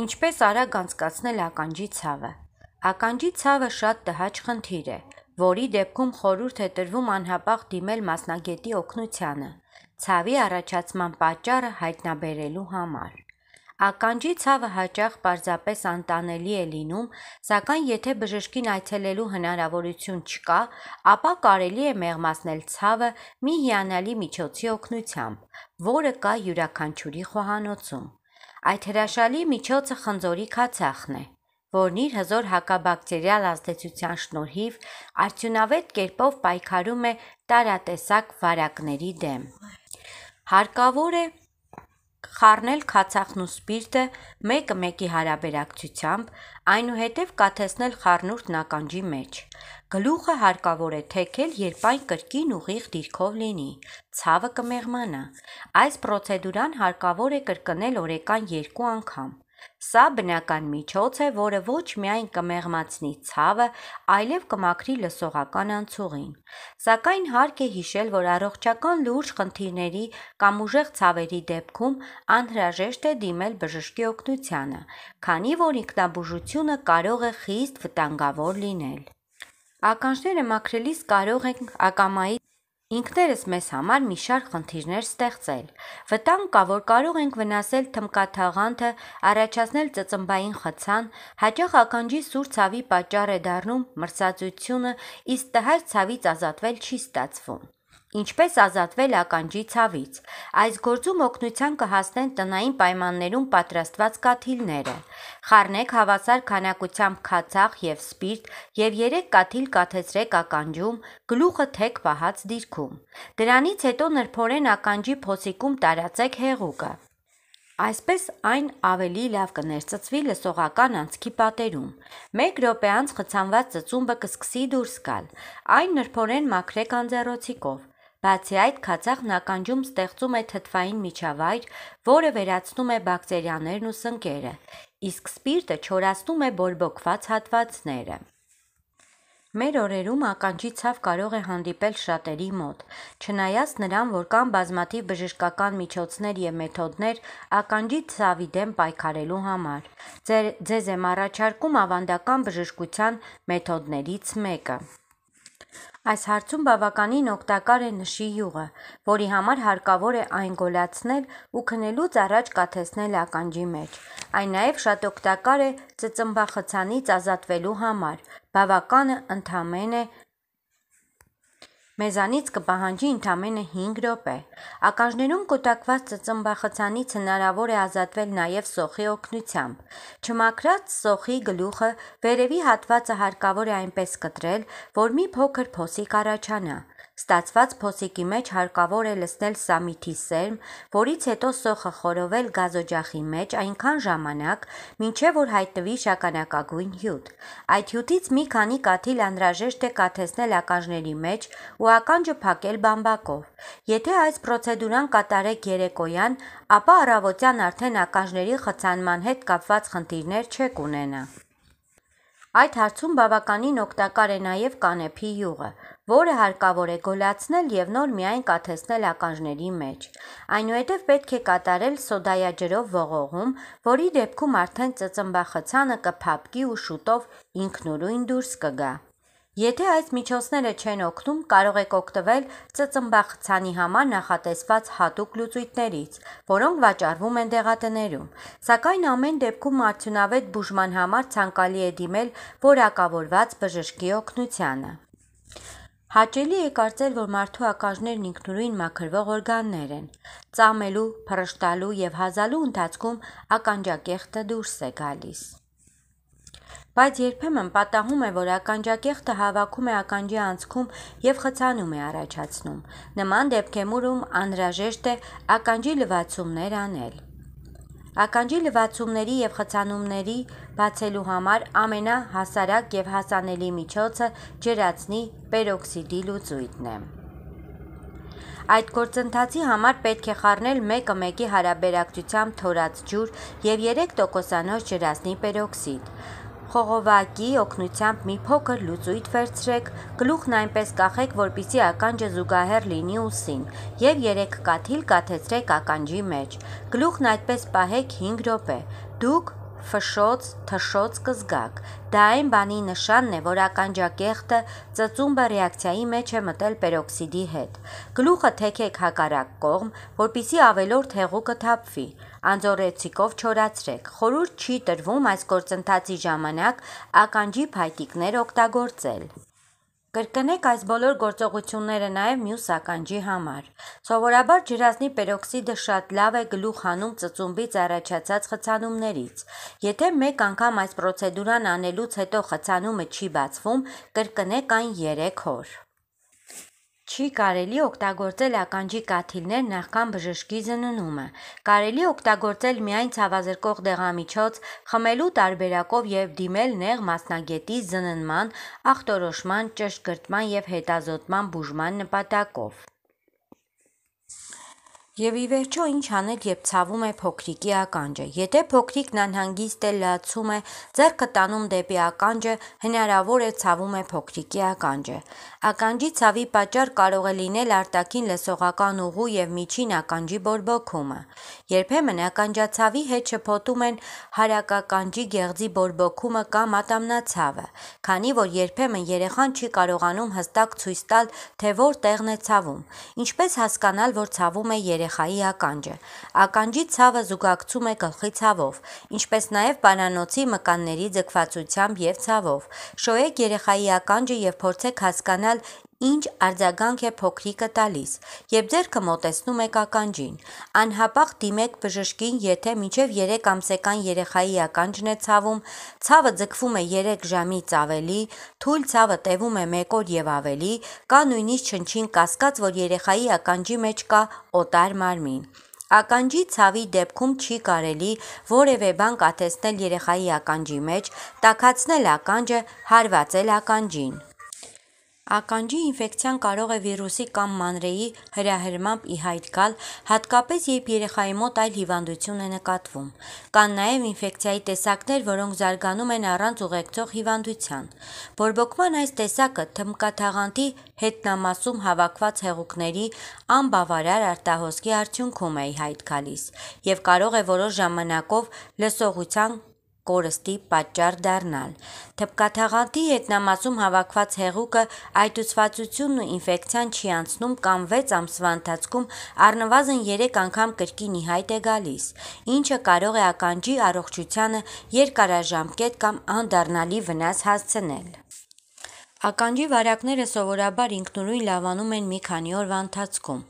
Ինչպես արագ անցկացնել ականջի ցավը։ Ականջի ցավը շատ տհաճ խնդիր է, որի դեպքում խորուրդ է տրվում անհապաղ դիմել մասնագետի օգնությանը ցավի առաջացման պատճառը հայտնաբերելու համար։ Ականջի ցավը հաճախ պարզապես անտանելի է լինում, սակայն եթե բժշկին այցելելու հնարավորություն չկա, ապա կարելի է մեղմացնել ցավը մի հիանալի միջոցի օգնությամբ, որը կա յուրաքանչյուրի խոհանոցում։ Այդ հրաշալի միջոցը խնձորի քացախն է, որն իր հզոր հակաբակտերիալ ազդեցության շնորհիվ արդյունավետ կերպով պայքարում է տարատեսակ վարակների դեմ։ Հարկավոր է խառնել քացախն ու սպիրտը մեկը մեկի հարաբերակցությամբ, այնուհետև կաթեցնել խառնուրդն ականջի մեջ։ Գլուխը հարկավոր է թեքել, երբ այն կրկին ուղիղ դիրքով լինի։ Ցավը կմեղմանա։ Այս պրոցեդուրան հարկավոր է կրկնել օրեկան 2 անգամ։ Սա բնական միջոց է, որը ոչ միայն կմեղմացնի ցավը, այլև կմաքրի լսողական անցուղին։ Սակայն հարկ է հիշել, որ առողջական լուրջ խնդիրների կամ ուժեղ ցավերի դեպքում անհրաժեշտ է դիմել բժշկի օգնությանը, քանի որ ինքնաբուժությունը կարող է խիստ վտանգավոր լինել։ Ականջները մաքրելիս կարող ենք ակամայի ինքներս մեզ համար մի շարք խնդիրներ ստեղծել։ Վտանգ կա, որ կարող ենք վնասել թմկաթաղանթը, առաջացնել ծծմբային խցան, հաճախ ականջի սուր ցավի պատճառ է դառնում մրսածությունը, իսկ տհաճ ցավից ազատվել չի ստացվում։ Ինչպես ազատվել ականջի ցավից։ Այս գործում օգնության կհասնեն տնային պայմաններում պատրաստված կաթիլները։ Խառնեք հավասար քանակությամբ քացախ եւ սպիրտ եւ 3 կաթիլ կաթեցրեք ականջում, գլուխը թեք պահած դիրքում։ Դրանից հետո նրբորեն ականջի փոսիկում տարածեք հեղուկը։ Այսպես այն ավելի լավ կներծծվի լսողական անցքի պատերում։ 1 րոպե անց խցանված ծծումբը կսկսի դուրս գալ։ Այն նրբորեն մաքրեք անձեռոցիկով։ Բացի այդ, քացախն ականջում ստեղծում է թթվային միջավայր, որը վերացնում է բակտերիաներն ու սնկերը, իսկ սպիրտը չորացնում է բորբոքված հատվածները։ Մեր օրերում ականջի ցավ կարող է հանդիպել շատերի մոտ։ Չնայած նրան, որ կան բազմաթիվ բժշկական միջոցներ եւ մեթոդներ ականջի ցավի դեմ պայքարելու համար, ձեր, ձեզ եմ առաջարկում ավանդական բժշկության մեթոդներից մեկը։ Այս հարցում բավականին օգտակար է նշի յուղը, որի համար հարկավոր է այն գոլացնել ու քնելուց առաջ կաթեցնել ականջի մեջ։ Այն նաև շատ օգտակար է ծծմբախցանից ազատվելու համար։ Բավական է ընդամենը Մեզանից կպահանջի ընդամենը 5 րոպե։ Ակաժներում կուտակված ծծմբախցանից հնարավոր է ազատվել նաև սոխի օգնությամբ։ Չմաքրած սոխի գլուխը վերևի հատվածը հարկավոր է այնպես կտրել, որ մի փոքր փոսիկ առաջանա։ Ստացված փոսիկի մեջ հարկավոր է լցնել սամիթի սերմ, որից հետո սոխը խորովել գազօջախի մեջ այնքան ժամանակ, մինչև որ հայտնվի շագանակագույն հյութ։ Այդ հյութից մի քանի կաթիլ անհրաժեշտ է կաթեցնել ականջների մեջ ու ականջը փակել բամբակով։ Եթե այս պրոցեդուրան կատարեք երեկոյան, ապա առավոտյան արդեն ականջների խցանման հետ կապված խնդիրներ չեք ունենա։ Այդ հարցում բավականին օգտակար է նաև կանեփի յուղը, որը հարկավոր է գոլացնել եւ նոր միայն կաթեցնել ականջների մեջ։ Այնուհետև պետք է կատարել սոդայաջրով ողողում, որի դեպքում արդեն ծծմբախցանը կփափկի ու շուտով ինքնուրույն դուրս կգա։ Եթե այս միջոցները չեն օգնում, կարող եք օգտվել ծծմբախցանի համար նախատեսված հատուկ լուծույթներից, որոնք վաճառվում են դեղատներում։ Սակայն ամեն դեպքում արդյունավետ բուժման համար ցանկալի է դիմել որակավորված բժշկի օգնությանը։ Հաճելի է կարծել, որ մարդու ականջներն ինքնուրույն մաքրվող օրգաններ են։ Ծամելու, փռշտալու եւ հազալու ընթացքում ականջակեղտը դուրս է գալիս։ Բայց երբեմն պատահում է, որ ականջակեղտը հավաքում է ականջի անցքում եւ խցանում է առաջացնում։ Նման դեպքերում անհրաժեշտ է ականջի լվացումներ անել։ Ականջի լվացումների եւ խցանումների բացելու համար ամենահասարակ եւ հասանելի միջոցը ջրածնի պերօքսիդի լուծույթն է։ Այդ գործընթացի համար պետք է խառնել 1-ը 1-ի հարաբերակցությամբ թորած ջուր եւ 3 տոկոսանոց ջրածնի պերօքսիդ խողովակի օգնությամբ մի փոքր լուծույթ վերցրեք, գլուխն այնպես կախեք, որպիսի ականջը զուգահեռ լինի ուսին և երեք կաթիլ կաթեցրեք ականջի մեջ։ Գլուխն այդպես պահեք 5 րոպե։ Դուք ֆշոց, թշոց կզգաք։ Դա այն բանի նշանն է, որ ականջակեղտը ծծումբը ռեակցիայի մեջ է մտել պերօքսիդի հետ։ Գլուխը թեքեք հակարակ կողմ, որpիսի ավելորդ հեղուկը թափվի։ Անձորեցիկով չորացրեք։ Խորուրդ չի տրվում այս գործընթացի ժամանակ ականջի փայտիկներ օգտագործել։ Կրկնեք այս բոլոր գործողությունները նաև մյուս ականջի համար։ Սովորաբար ջրազնի պերօքսիդը շատ լավ է գլուխ հանում ծծումբից առաջացած խցանումներից։ Եթե մեկ անգամ այս պրոցեդուրան անելուց հետո խցանումը չի բացվում, կրկնեք այն 3 օր։ Չի կարելի օգտագործել ականջի կաթիլներ նախքան բժշկի զննումը։ Կարելի օգտագործել միայն ցավազրկող դեղամիջոց, խմելու տարբերակով եւ դիմել նեղ մասնագետի զննման, ախտորոշման, ճշգրտման եւ հետազոտման բուժման նպատակով։ Եվ ի վերջո ինչ անել, երբ ցավում է փոքրիկի ականջը։ Եթե փոքրիկն անհանգիստ է, լացում է, ձեռքը տանում դեպի ականջը, հնարավոր է ցավում է փոքրիկի ականջը։ Ականջի ցավի պատճառ կարող է լինել արտաքին լսողական ուղու և միջին ականջի բորբոքումը։ Երբեմն ականջացավի հետ շփոթում են հարակականջի գեղձի բորբոքումը կամ ատամնացավը, քանի որ երբեմն երեխան չի կարողանում հստակ ցույց տալ, թե որ տեղն է ցավում։ Ինչպես հասկանալ, որ ցավում է երեխայի ականջը։ Ականջի ցավը զուգակցում է գլխի ցավով, ինչպես նաև բանանոցի մկանների ձգվածությամբ և ցավով։ Շոյեք երեխայի ականջը և փորձեք հասկանալ հասկանալ ինչ արձագանք է փոքրիկը տալիս, երբ ձերքը մոտեցնում եք ականջին։ Անհապաղ դիմեք բժշկին, եթե մինչև 3 ամսեկան երեխայի ականջն է ցավում, ցավը ձգվում է 3 ժամից ավելի, թույլ ցավը տևում է 1 օր եւ ավելի, կա նույնիսկ չնչին կասկած, որ երեխայի ականջի մեջ կա օտար մարմին։ Ականջի ցավի դեպքում չի կարելի որևէ բան կաթեցնել երեխայի ականջի մեջ, տակացնել ականջը, հարվածել ականջին։ Ականջի ինֆեկցիան կարող է վիրուսի կամ մանրեի հրահրմամբ ի հայտ գալ, հատկապես երբ երեխայի մոտ այլ հիվանդություն է նկատվում։ Կան նաև ինֆեկցիայի տեսակներ, որոնք զարգանում են առանց ուղեկցող հիվանդության։ Բորբոքման այս տեսակը թմկաթաղանթի հետնամասում հավաքված հեղուկների անբավարար արտահոսքի արդյունքում է ի հայտ գալիս եւ կարող է որոշ ժամանակով լսողության կորստի պատճառ դառնալ։ Թփկաթաղանթի հետնամասում հավաքված հեղուկը այտուցվածությունն ու ինֆեկցիան չի անցնում կամ 6 ամսվա ընթացքում առնվազն 3 անգամ կրկին ի հայտ է գալիս, ինչը կարող է ականջի առողջությանը երկարաժամկետ կամ անդառնալի վնաս հասցնել։ Ականջի վարակները սովորաբար ինքնուրույն լավանում են մի քանի օրվա ընթացքում։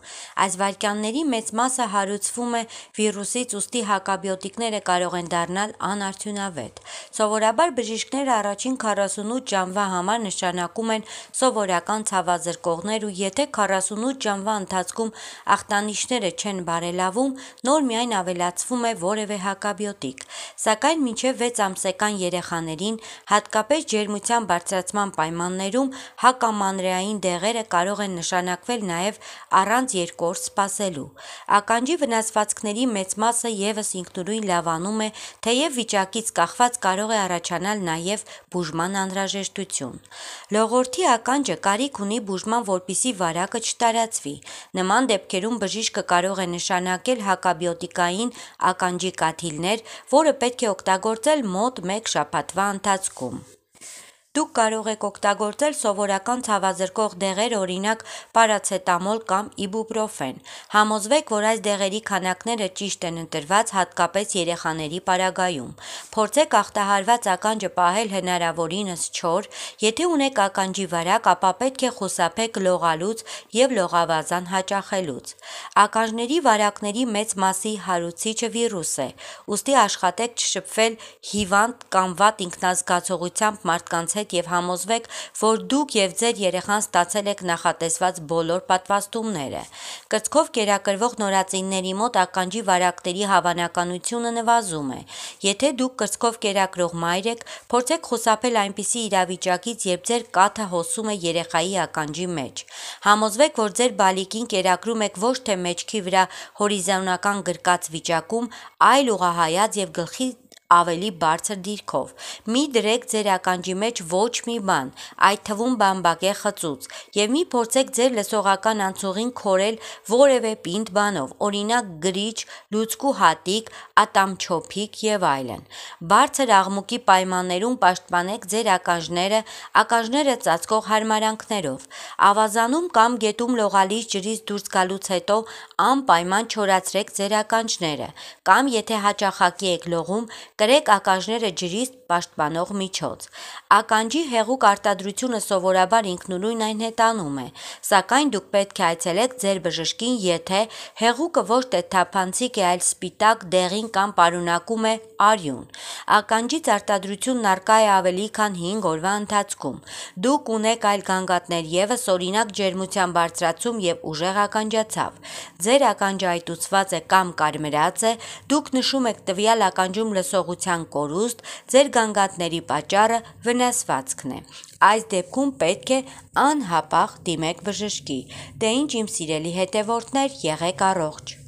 Այս վարքյանների մեծ մասը հարուցվում է վիրուսից, ուստի հակաբիոտիկները կարող են դառնալ անարդյունավետ։ Սովորաբար բժիշկները առաջին 48 ժամվա համար նշանակում են սովորական ցավազրկողներ ու եթե 48 ժամվա ընթացքում ախտանիշները չեն բարելավում, նոր միայն ավելացվում է որևէ հակաբիոտիկ։ Սակայն մինչև 6 ամսական երեխաներին, հատկապես ջերմության բարձրացման պայմաններում պայմաններում հակամանրային դեղերը կարող են նշանակվել նաև առանց երկու օր սպասելու։ Ականջի վնասվածքների մեծ մասը ևս ինքնուրույն լավանում է, թեև վիճակից կախված կարող է առաջանալ նաև բուժման անհրաժեշտություն։ Լողորթի ականջը կարիք ունի բուժման, որպիսի վարակը չտարածվի։ Նման դեպքերում բժիշկը կարող է նշանակել հակաբիոտիկային ականջի կաթիլներ, որը պետք է օգտագործել մոտ 1 շաբաթվա ընթացքում։ Դուք կարող եք օգտագործել սովորական ցավազրկող դեղեր, օրինակ՝ պարացետամոլ կամ իբուպրոֆեն։ Համոզվեք, որ այս դեղերի քանակները ճիշտ են ընտրված, հատկապես երեխաների պարագայում։ Փորձեք ախտահարված ականջը պահել հնարավորինս չոր, եթե ունեք ականջի վարակ, ապա պետք է խուսափեք լողալուց և լողավազան հաճախելուց։ Ականջների վարակների մեծ մասի հարուցիչը վիրուս է, ուստի աշխատեք չշփվել հիվանդ կամ վատ ինքնազգացողությամբ մարդկանց գնահատեք եւ համոզվեք, որ դուք եւ ձեր երեխան ստացել եք նախատեսված բոլոր պատվաստումները։ Կրծքով կերակրվող նորածինների մոտ ականջի վարակների հավանականությունը նվազում է։ Եթե դուք կրծքով կերակրող մայր եք, փորձեք խուսափել այնպիսի իրավիճակից, երբ ձեր կաթը հոսում է երեխայի ականջի մեջ։ Համոզվեք, որ ձեր բալիկին կերակրում եք ոչ թե մեջքի վրա հորիզոնական գրկած վիճակում, այլ ուղահայած եւ գլխի ավելի բարձր դիրքով։ Մի դրեք ձեր ականջի մեջ ոչ մի բան, այդ թվում բամբակե խծուց, եւ մի փորձեք ձեր լսողական անցուղին քորել որևէ պինդ բանով, օրինակ գրիչ, լուցկու հատիկ, ատամչոփիկ եւ այլն։ Բարձր աղմուկի պայմաններում պաշտպանեք ձեր ականջները, ականջները ծածկող հարմարանքներով։ Ավազանում կամ գետում լողալից ջրից դուրս գալուց հետո անպայման չորացրեք ձեր ականջները, կամ եթե հաճախակի եք լողում, Կրեք ականջները ջրից պաշտպանող միջոց։ Ականջի հեղուկ արտադրությունը սովորաբար ինքնուրույն այն հետանում է, սակայն դուք պետք է այցելեք ձեր բժշկին, եթե հեղուկը ոչ թե թափանցիկ է, այլ սպիտակ, դեղին կամ պարունակում է արյուն։ Ականջից արտադրությունն արկա է ավելի քան 5 օրվա ընթացքում։ Դուք ունեք այլ գանգատներ եւս, օրինակ ջերմության բարձրացում եւ ուժեղ ականջացավ։ Ձեր ականջը այտուցված է կամ կարմրած է, դուք նշում եք տվյալ ականջում լսող խաղաղության կորուստ, ձեր գանգատների պատճառը վնասվածքն է։ Այս դեպքում պետք է անհապաղ դիմեք բժշկի։ Դե ինչ իմ սիրելի հետևորդներ, եղեք առողջ։